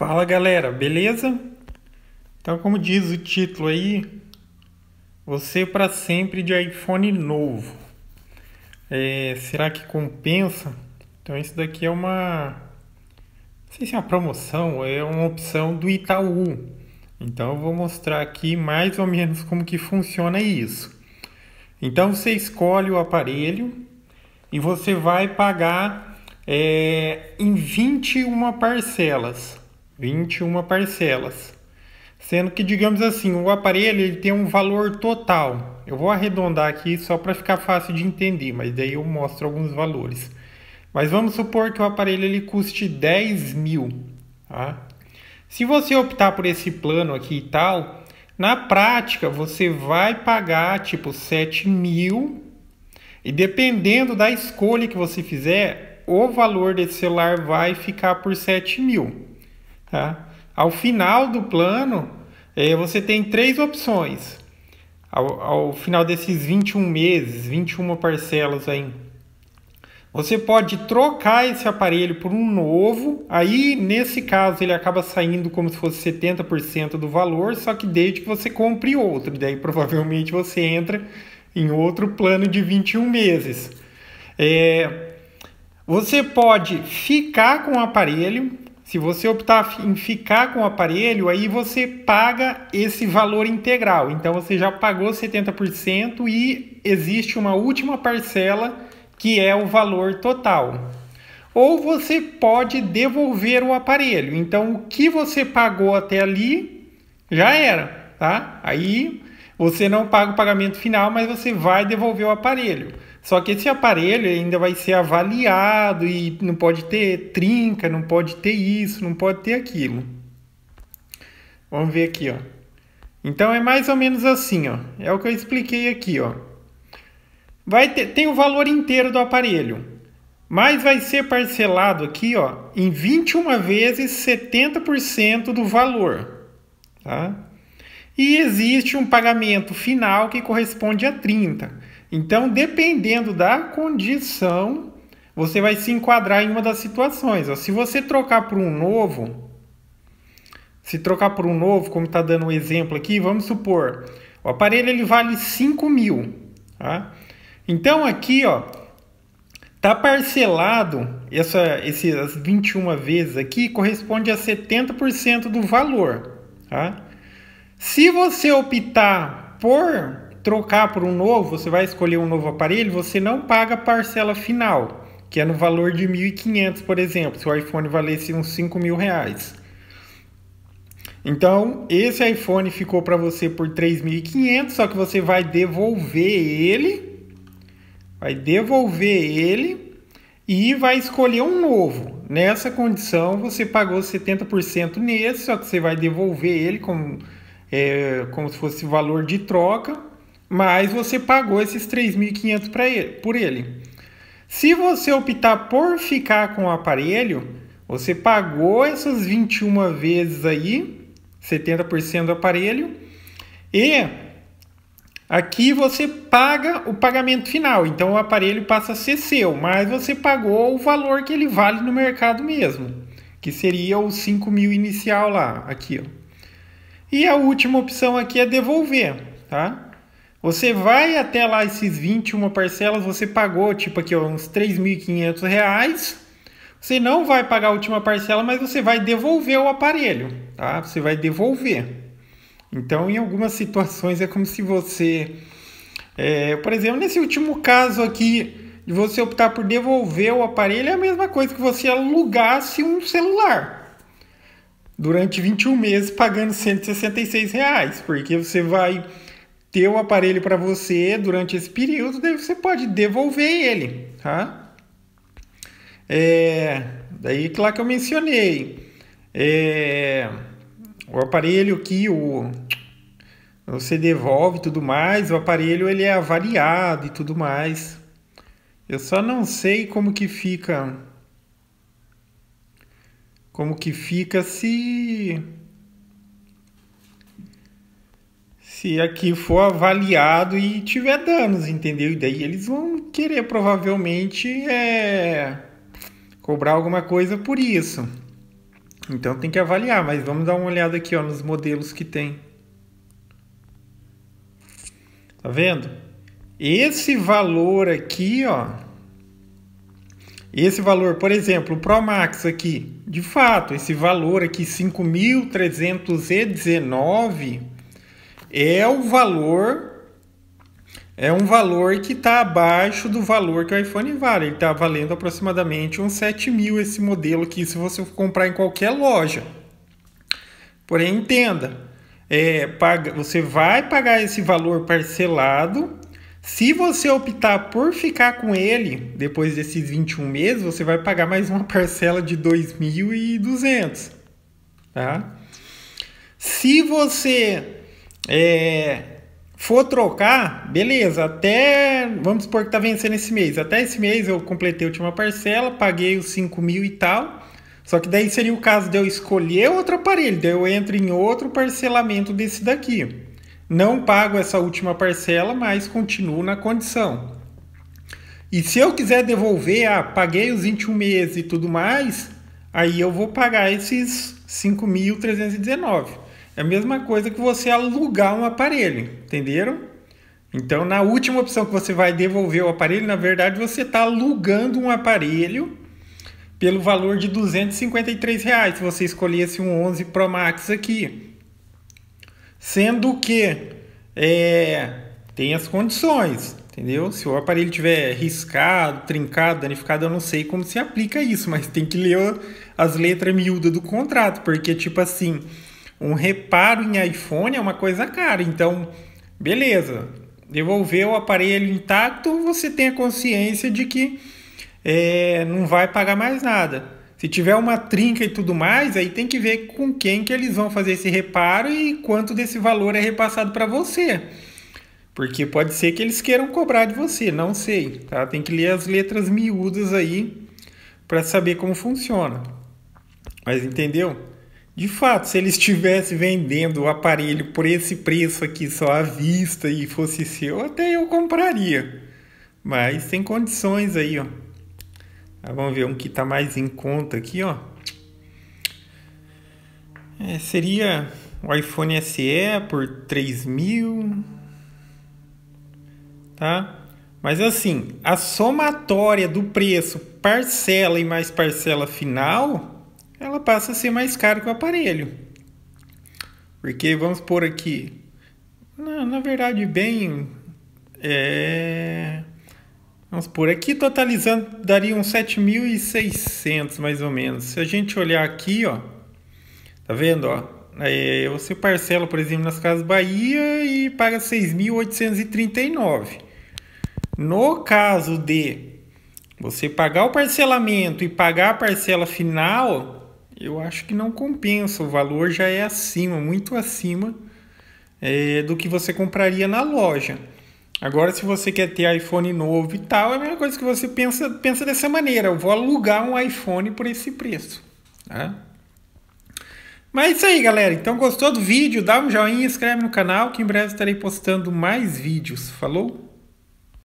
Fala galera, beleza? Então, como diz o título aí, você para sempre de iPhone novo. É, será que compensa? Então, isso daqui é uma. Não sei se é uma promoção, é uma opção do Itaú. Então, eu vou mostrar aqui mais ou menos como que funciona isso. Então, você escolhe o aparelho e você vai pagar é, em 21 parcelas. 21 parcelas. Sendo que, digamos assim, o aparelho ele tem um valor total. Eu vou arredondar aqui só para ficar fácil de entender, mas daí eu mostro alguns valores. Mas vamos supor que o aparelho ele custe 10 mil. Tá? Se você optar por esse plano aqui e tal, na prática você vai pagar tipo 7 mil e dependendo da escolha que você fizer, o valor desse celular vai ficar por 7 mil. Tá? Ao final do plano, é, você tem três opções. Ao, ao final desses 21 meses, 21 parcelas aí. Você pode trocar esse aparelho por um novo, aí nesse caso ele acaba saindo como se fosse 70% do valor, só que desde que você compre outro, daí provavelmente você entra em outro plano de 21 meses. É, você pode ficar com o aparelho, se você optar em ficar com o aparelho, aí você paga esse valor integral. Então você já pagou 70% e existe uma última parcela que é o valor total. Ou você pode devolver o aparelho. Então o que você pagou até ali já era, tá? Aí você não paga o pagamento final, mas você vai devolver o aparelho. Só que esse aparelho ainda vai ser avaliado e não pode ter trinca, não pode ter isso, não pode ter aquilo. Vamos ver aqui, ó. Então é mais ou menos assim, ó. É o que eu expliquei aqui, ó. Vai ter, tem o valor inteiro do aparelho, mas vai ser parcelado aqui, ó, em 21 vezes 70% do valor, tá? e existe um pagamento final que corresponde a 30. Então, dependendo da condição, você vai se enquadrar em uma das situações. Se você trocar por um novo, se trocar por um novo, como está dando um exemplo aqui, vamos supor, o aparelho ele vale 5 mil. Tá? Então aqui ó, tá parcelado essa, essas 21 vezes aqui corresponde a 70% do valor. Tá? Se você optar por trocar por um novo, você vai escolher um novo aparelho, você não paga a parcela final, que é no valor de 1.500, por exemplo, se o iPhone valesse uns 5 mil reais. Então, esse iPhone ficou para você por 3.500, só que você vai devolver ele, vai devolver ele e vai escolher um novo. Nessa condição, você pagou 70% nesse, só que você vai devolver ele como é, como se fosse valor de troca, mas você pagou esses 3.500 para ele, por ele. Se você optar por ficar com o aparelho, você pagou essas 21 vezes aí, 70% do aparelho, e aqui você paga o pagamento final. Então o aparelho passa a ser seu, mas você pagou o valor que ele vale no mercado mesmo, que seria o 5 mil inicial lá, aqui, ó. E a última opção aqui é devolver, tá? Você vai até lá esses 21 parcelas, você pagou tipo aqui ó, uns R$ reais. você não vai pagar a última parcela, mas você vai devolver o aparelho, tá? Você vai devolver. Então, em algumas situações é como se você, é, por exemplo, nesse último caso aqui de você optar por devolver o aparelho é a mesma coisa que você alugasse um celular durante 21 meses pagando 166 reais, porque você vai ter o aparelho para você durante esse período, daí você pode devolver ele, tá? É, daí que lá que eu mencionei, é, o aparelho que o você devolve tudo mais, o aparelho ele é avaliado e tudo mais. Eu só não sei como que fica como que fica se se aqui for avaliado e tiver danos, entendeu? E daí eles vão querer provavelmente é, cobrar alguma coisa por isso. Então tem que avaliar, mas vamos dar uma olhada aqui ó, nos modelos que tem. Tá vendo? Esse valor aqui, ó, esse valor, por exemplo, o Max aqui, de fato, esse valor aqui, 5.319, é o valor, é um valor que está abaixo do valor que o iPhone vale. Ele está valendo aproximadamente uns 7.000 mil esse modelo aqui, se você comprar em qualquer loja. Porém, entenda, é, paga, você vai pagar esse valor parcelado se você optar por ficar com ele depois desses 21 meses, você vai pagar mais uma parcela de 2.200, tá? Se você é, for trocar, beleza, até vamos supor que tá vencendo esse mês. Até esse mês eu completei a última parcela, paguei os 5 mil e tal. Só que daí seria o caso de eu escolher outro aparelho, daí eu entro em outro parcelamento desse daqui não pago essa última parcela, mas continuo na condição. E se eu quiser devolver, ah, paguei os 21 meses e tudo mais, aí eu vou pagar esses 5.319. É a mesma coisa que você alugar um aparelho, entenderam? Então, na última opção que você vai devolver o aparelho, na verdade você está alugando um aparelho pelo valor de 253 reais. Se você escolhesse um 11 Pro Max aqui, Sendo que é, tem as condições, entendeu? Se o aparelho tiver riscado, trincado, danificado, eu não sei como se aplica isso, mas tem que ler as letras miúdas do contrato, porque, tipo assim, um reparo em iPhone é uma coisa cara, então, beleza, devolver o aparelho intacto, você tem a consciência de que é, não vai pagar mais nada. Se tiver uma trinca e tudo mais, aí tem que ver com quem que eles vão fazer esse reparo e quanto desse valor é repassado para você. Porque pode ser que eles queiram cobrar de você, não sei, tá? Tem que ler as letras miúdas aí para saber como funciona. Mas entendeu? De fato, se eles estivesse vendendo o aparelho por esse preço aqui só à vista e fosse seu, até eu compraria. Mas tem condições aí, ó vamos ver um que está mais em conta aqui, ó. É, seria o iPhone SE por 3 mil, tá? Mas assim, a somatória do preço parcela e mais parcela final, ela passa a ser mais cara que o aparelho. Porque vamos por aqui, na, na verdade, bem, é... Vamos por aqui, totalizando, daria uns 7.600 mais ou menos. Se a gente olhar aqui, ó, tá vendo, ó, é, você parcela, por exemplo, nas Casas Bahia e paga 6.839. No caso de você pagar o parcelamento e pagar a parcela final, eu acho que não compensa. O valor já é acima, muito acima é, do que você compraria na loja. Agora, se você quer ter iPhone novo e tal, é a mesma coisa que você pensa, pensa dessa maneira. Eu vou alugar um iPhone por esse preço. Tá? Mas é isso aí, galera. Então, gostou do vídeo? Dá um joinha, inscreve no canal, que em breve estarei postando mais vídeos. Falou?